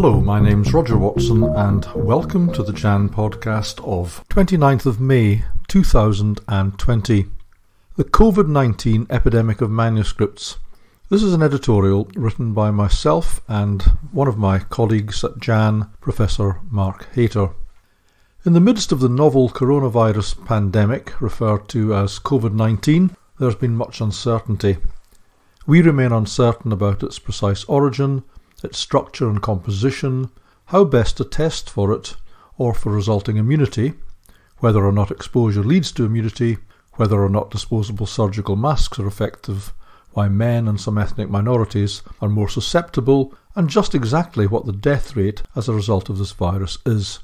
Hello, my name's Roger Watson, and welcome to the Jan podcast of 29th of May 2020. The COVID 19 Epidemic of Manuscripts. This is an editorial written by myself and one of my colleagues at Jan, Professor Mark Hayter. In the midst of the novel coronavirus pandemic, referred to as COVID 19, there's been much uncertainty. We remain uncertain about its precise origin, its structure and composition, how best to test for it or for resulting immunity, whether or not exposure leads to immunity, whether or not disposable surgical masks are effective, why men and some ethnic minorities are more susceptible, and just exactly what the death rate as a result of this virus is.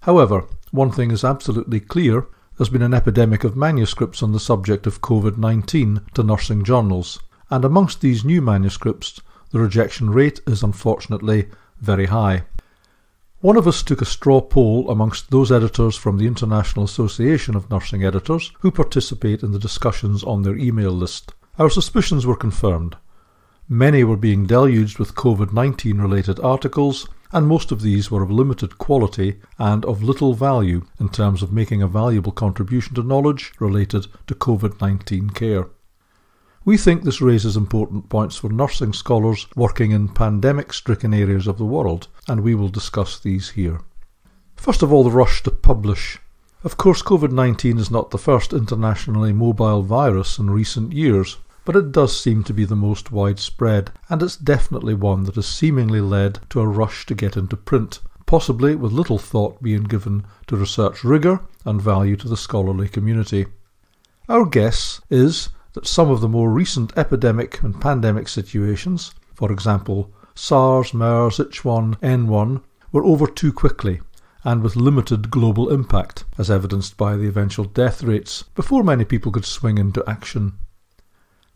However, one thing is absolutely clear there's been an epidemic of manuscripts on the subject of COVID 19 to nursing journals, and amongst these new manuscripts the rejection rate is unfortunately very high. One of us took a straw poll amongst those editors from the International Association of Nursing Editors who participate in the discussions on their email list. Our suspicions were confirmed. Many were being deluged with COVID 19 related articles, and most of these were of limited quality and of little value in terms of making a valuable contribution to knowledge related to COVID 19 care. We think this raises important points for nursing scholars working in pandemic stricken areas of the world, and we will discuss these here. First of all, the rush to publish. Of course, COVID 19 is not the first internationally mobile virus in recent years, but it does seem to be the most widespread, and it's definitely one that has seemingly led to a rush to get into print, possibly with little thought being given to research rigour and value to the scholarly community. Our guess is that some of the more recent epidemic and pandemic situations, for example, SARS, MERS, H1N1, were over too quickly and with limited global impact, as evidenced by the eventual death rates, before many people could swing into action.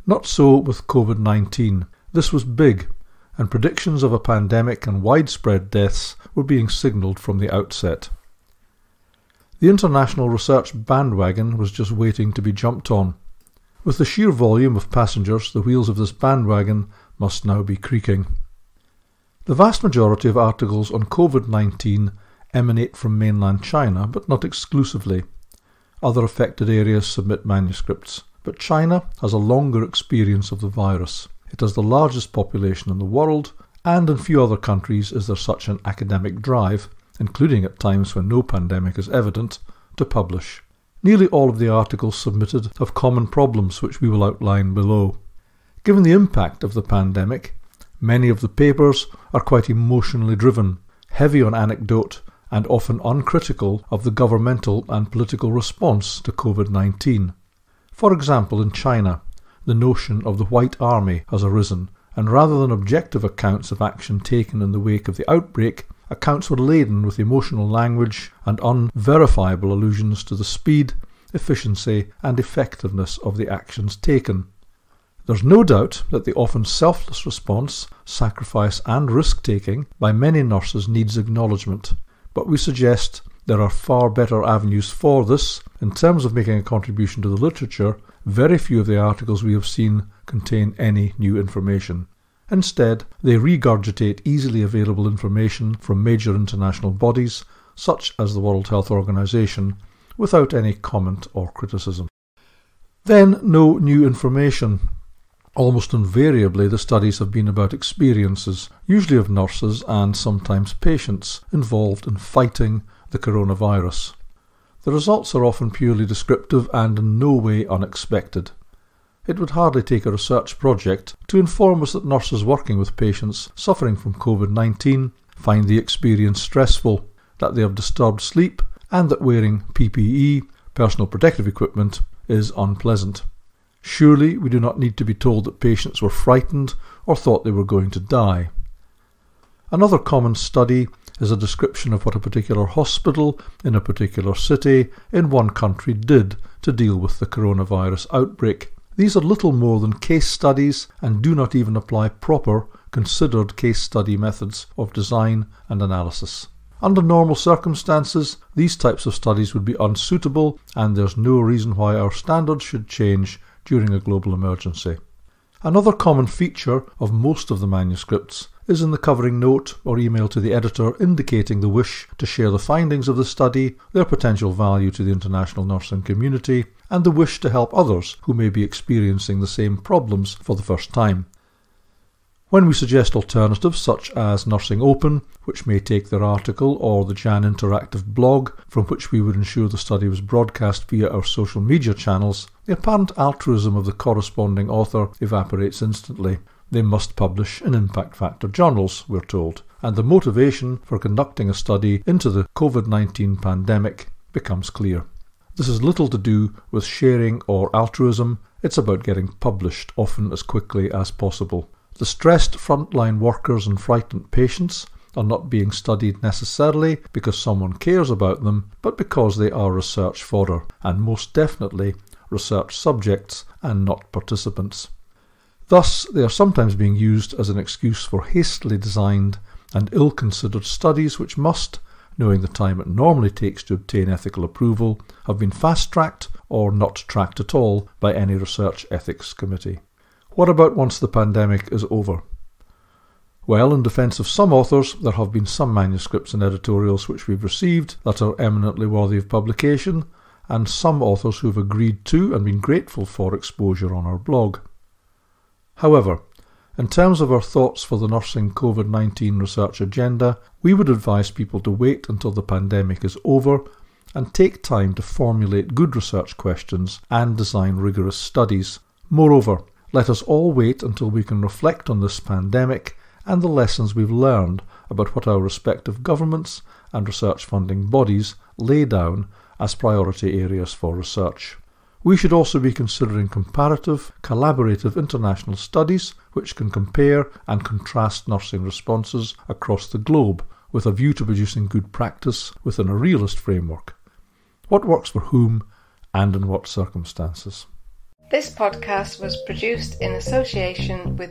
Not so with COVID 19. This was big, and predictions of a pandemic and widespread deaths were being signalled from the outset. The international research bandwagon was just waiting to be jumped on, with the sheer volume of passengers, the wheels of this bandwagon must now be creaking. The vast majority of articles on COVID 19 emanate from mainland China, but not exclusively. Other affected areas submit manuscripts, but China has a longer experience of the virus. It has the largest population in the world, and in few other countries is there such an academic drive, including at times when no pandemic is evident, to publish. Nearly all of the articles submitted have common problems which we will outline below. Given the impact of the pandemic, many of the papers are quite emotionally driven, heavy on anecdote, and often uncritical of the governmental and political response to COVID 19. For example, in China, the notion of the White Army has arisen, and rather than objective accounts of action taken in the wake of the outbreak, accounts were laden with emotional language and unverifiable allusions to the speed, efficiency, and effectiveness of the actions taken. There's no doubt that the often selfless response, sacrifice, and risk taking by many nurses needs acknowledgement, but we suggest there are far better avenues for this. In terms of making a contribution to the literature, very few of the articles we have seen contain any new information. Instead, they regurgitate easily available information from major international bodies, such as the World Health Organization, without any comment or criticism. Then, no new information. Almost invariably, the studies have been about experiences, usually of nurses and sometimes patients, involved in fighting the coronavirus. The results are often purely descriptive and in no way unexpected. It would hardly take a research project to inform us that nurses working with patients suffering from COVID 19 find the experience stressful, that they have disturbed sleep, and that wearing PPE, personal protective equipment, is unpleasant. Surely we do not need to be told that patients were frightened or thought they were going to die. Another common study is a description of what a particular hospital in a particular city in one country did to deal with the coronavirus outbreak these are little more than case studies and do not even apply proper, considered case study methods of design and analysis. Under normal circumstances, these types of studies would be unsuitable and there's no reason why our standards should change during a global emergency. Another common feature of most of the manuscripts is in the covering note or email to the editor indicating the wish to share the findings of the study, their potential value to the international nursing community, and the wish to help others who may be experiencing the same problems for the first time. When we suggest alternatives such as Nursing Open, which may take their article, or the Jan Interactive blog, from which we would ensure the study was broadcast via our social media channels, the apparent altruism of the corresponding author evaporates instantly. They must publish in impact factor journals, we're told, and the motivation for conducting a study into the COVID 19 pandemic becomes clear. This has little to do with sharing or altruism, it's about getting published, often as quickly as possible. The stressed frontline workers and frightened patients are not being studied necessarily because someone cares about them, but because they are research fodder, and most definitely research subjects and not participants. Thus, they are sometimes being used as an excuse for hastily designed and ill considered studies which must, knowing the time it normally takes to obtain ethical approval, have been fast tracked or not tracked at all by any research ethics committee. What about once the pandemic is over? Well, in defence of some authors, there have been some manuscripts and editorials which we've received that are eminently worthy of publication, and some authors who've agreed to and been grateful for exposure on our blog. However, in terms of our thoughts for the nursing COVID 19 research agenda, we would advise people to wait until the pandemic is over and take time to formulate good research questions and design rigorous studies. Moreover, let us all wait until we can reflect on this pandemic and the lessons we've learned about what our respective governments and research funding bodies lay down as priority areas for research. We should also be considering comparative, collaborative international studies which can compare and contrast nursing responses across the globe with a view to producing good practice within a realist framework. What works for whom and in what circumstances? This podcast was produced in association with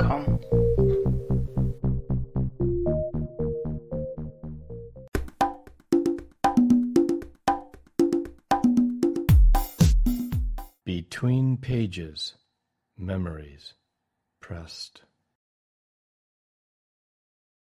com. Between pages, memories pressed.